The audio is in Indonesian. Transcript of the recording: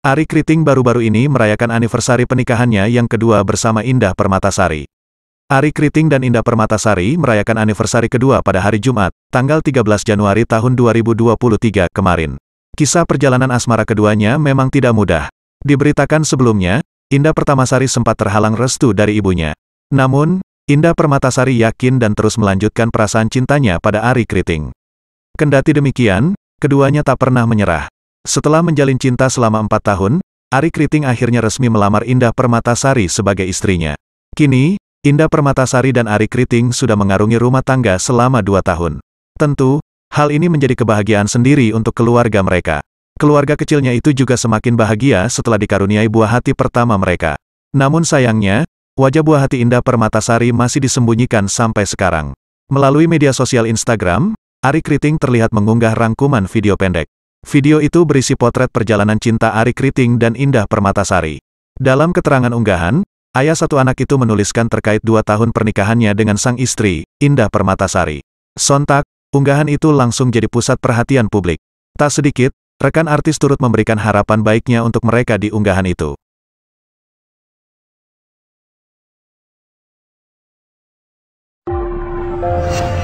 Ari Kriting baru-baru ini merayakan anniversary pernikahannya yang kedua bersama Indah Permatasari. Ari Kriting dan Indah Permatasari merayakan anniversary kedua pada hari Jumat, tanggal 13 Januari tahun 2023 kemarin. Kisah perjalanan asmara keduanya memang tidak mudah. Diberitakan sebelumnya, Indah Pertamasari sempat terhalang restu dari ibunya. Namun, Indah Permatasari yakin dan terus melanjutkan perasaan cintanya pada Ari Kriting. Kendati demikian, keduanya tak pernah menyerah. Setelah menjalin cinta selama empat tahun, Ari Kriting akhirnya resmi melamar Indah Permatasari sebagai istrinya. Kini, Indah Permatasari dan Ari Kriting sudah mengarungi rumah tangga selama dua tahun. Tentu, hal ini menjadi kebahagiaan sendiri untuk keluarga mereka. Keluarga kecilnya itu juga semakin bahagia setelah dikaruniai buah hati pertama mereka. Namun sayangnya, wajah buah hati Indah Permatasari masih disembunyikan sampai sekarang. Melalui media sosial Instagram, Ari Kriting terlihat mengunggah rangkuman video pendek. Video itu berisi potret perjalanan cinta Ari Kriting dan Indah Permatasari. Dalam keterangan unggahan, ayah satu anak itu menuliskan terkait dua tahun pernikahannya dengan sang istri, Indah Permatasari. Sontak, unggahan itu langsung jadi pusat perhatian publik. Tak sedikit, rekan artis turut memberikan harapan baiknya untuk mereka di unggahan itu. you